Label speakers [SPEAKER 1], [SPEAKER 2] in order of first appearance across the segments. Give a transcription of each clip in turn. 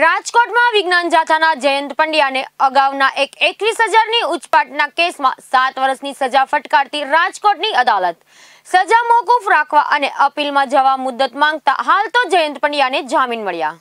[SPEAKER 1] રાજકોટમાં વિજ્ઞાન જાથાના જયંત પંડ્યાને અગાઉના એક એકવીસ હજારની ઉચપાટના કેસમાં સાત વર્ષની સજા ફટકારતી રાજકોટની અદાલત સજા મોકૂફ રાખવા અને અપીલમાં જવા મુદ્દત માંગતા હાલ તો જયંત પંડ્યાને જામીન મળ્યા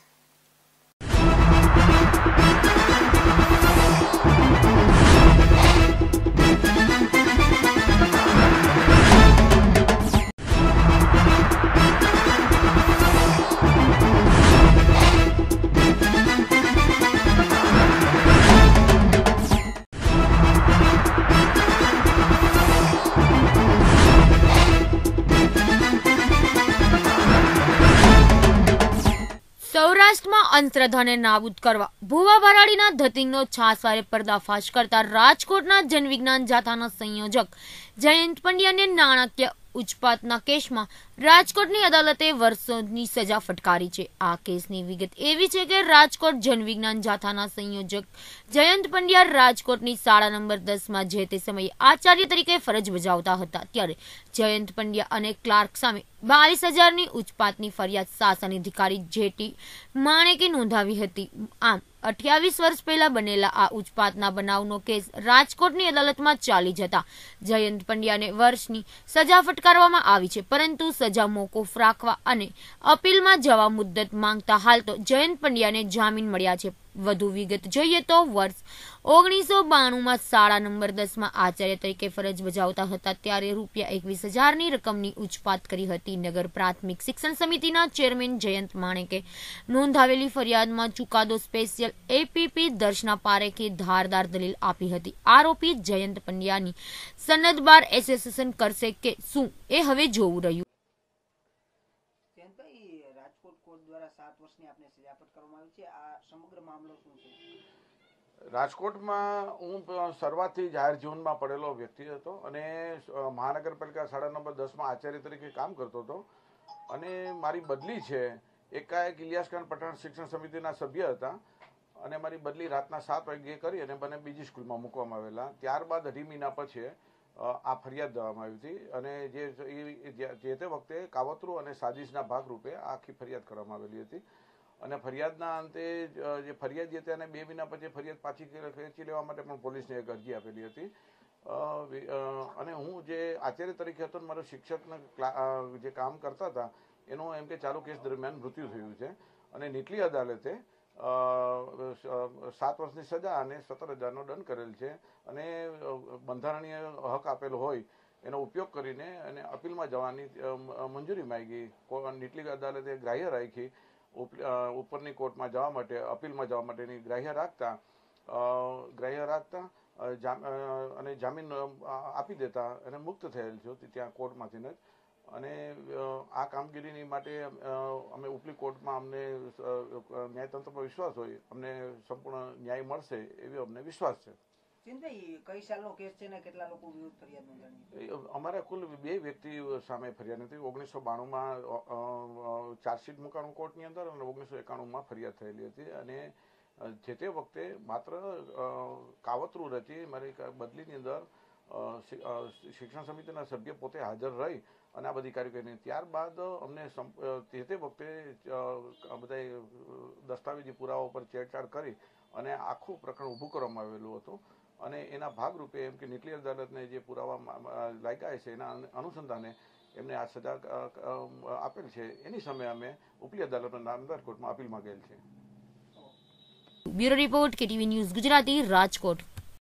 [SPEAKER 1] સૌરાષ્ટ્રમાં અંતરધને નાબૂદ કરવા ભુવા ભરાડીના ધતિંગનો છાસવારે પર્દાફાશ કરતા રાજકોટના જનવિજ્ઞાન જાથાના સંયોજક જયંત પંડ્યાને નાણાકીય ઉચપાતના કેસમાં રાજકોટની અદાલતે વર્ષોની સજા ફટકારી છે આ કેસની વિગત એવી છે કે રાજકોટ જનવિજ્ઞાન જાથાના સંયોજક જયંત પંડ્યા રાજકોટની શાળા નંબર દસમાં જે તે સમયે આચાર્ય તરીકે ફરજ બજાવતા હતા ત્યારે જયંત પંડ્યા અને ક્લાર્ક સામે બાવીસ હજારની ઉચપાતની ફરિયાદ શાસન અધિકારી જેટી માણેકે નોંધાવી હતી આમ અઠ્યાવીસ વર્ષ પહેલા બનેલા આ ઉચપાતના બનાવનો કેસ રાજકોટની અદાલતમાં ચાલી જતા જયંત પંડ્યાને વર્ષની સજા ફટકારવામાં આવી છે પરંતુ સજા મોકૂફ રાખવા અને અપીલમાં જવા મુદ્દત માંગતા હાલ તો જયંત પંડ્યાને જામીન મળ્યા છે વધુ વિગત જોઈએ તો વર્ષ ઓગણીસો બાણુંમાં શાળા નંબર દસમાં આચાર્ય તરીકે ફરજ બજાવતા હતા ત્યારે રૂપિયા એકવીસ હજારની રકમની ઉછપાત કરી હતી નગર પ્રાથમિક શિક્ષણ સમિતિના ચેરમેન જયંત માણેકે નોંધાવેલી ફરિયાદમાં ચુકાદો સ્પેશિયલ એપીપી દર્શના પારેખે ધારદાર દલીલ આપી હતી આરોપી જયંત પંડ્યાની સનદ બાર એસોસિએશન કરશે કે શું એ હવે જોવું રહ્યું કોર્સની આપને સિદ્ધાપત કરવામાં આવી છે આ સમગ્ર મામલો શું છે
[SPEAKER 2] રાજકોટમાં હું શરૂઆતથી જાહેર જીવનમાં પડેલો વ્યક્તિ હતો અને મહાનગરપાલિકા સાડા નંબર દસમાં આચાર્ય તરીકે કામ કરતો હતો અને મારી બદલી છે એકાએક ઇલિયાસખાન પઠાણ શિક્ષણ સમિતિના સભ્ય હતા અને મારી બદલી રાતના સાત વાગ્યે કરી અને મને બીજી સ્કૂલમાં મૂકવામાં આવેલા ત્યારબાદ અઢી મહિના પછી આ ફરિયાદ દેવામાં આવી હતી અને જે જે તે વખતે કાવતરું અને સાજિશના ભાગરૂપે આખી ફરિયાદ કરવામાં આવેલી હતી અને ફરિયાદના અંતે જે ફરિયાદી હતી અને બે મહિના પછી ફરિયાદ પાછી ખેંચી લેવા માટે પણ પોલીસને એક અરજી આપેલી હતી અને હું જે આચાર્ય તરીકે હતો મારા શિક્ષકના જે કામ કરતા હતા એનું એમ કે ચાલુ કેસ દરમિયાન મૃત્યુ થયું છે અને નીટલી અદાલતે સાત વર્ષની સજા અને સત્તર હજારનો દંડ કરેલ છે અને બંધારણીય હક આપેલો હોય એનો ઉપયોગ કરીને અને અપીલમાં જવાની મંજૂરી માંગી નીટલી અદાલતે ગ્રાહ્ય રાખી ઉપરની કોર્ટમાં જવા માટે અપીલમાં જવા માટેની ગ્રાહ્ય રાખતા ગ્રાહ્ય રાખતા અને જામીન આપી દેતા અને મુક્ત થયેલ છે ત્યાં કોર્ટમાંથી જ અને આ કામગીરીની માટે અમે ઉપલી કોર્ટમાં અમને ન્યાયતંત્ર પર વિશ્વાસ હોય અમને સંપૂર્ણ ન્યાય મળશે એવી અમને વિશ્વાસ છે
[SPEAKER 1] ચિંતભાઈ કઈ સાલનો કેસ છે ને કેટલા લોકો
[SPEAKER 2] અમારા કુલ બે વ્યક્તિ સામે ફરિયાદ નથી ઓગણીસો બાણુંમાં ચાર્જશીટ મુકાણું કોર્ટની અંદર અને ઓગણીસો એકાણુંમાં ફરિયાદ થયેલી હતી અને જે તે વખતે માત્ર કાવતરું રચી મારી બદલીની અંદર શિક્ષણ સમિતિના સભ્ય પોતે હાજર રહી અને આ બધી કાર્યવાહી ત્યારબાદ અમને તે તે વખતે બધા દસ્તાવેજી પુરાવા પર છેડછાડ કરી અને આખું પ્રકરણ ઊભું કરવામાં આવેલું હતું અને એના ભાગરૂપે એમ કે ન્યુક્લિયર અદાલતને જે પુરાવા લાગ્યા છે એના અનુસંધાને એમને આ સજા આપેલ છે એની સામે અમે ઉપલી અદાલતના નામદાર કોર્ટમાં અપીલ માંગેલ છે
[SPEAKER 1] bureau report KTV news Gujarati Rajkot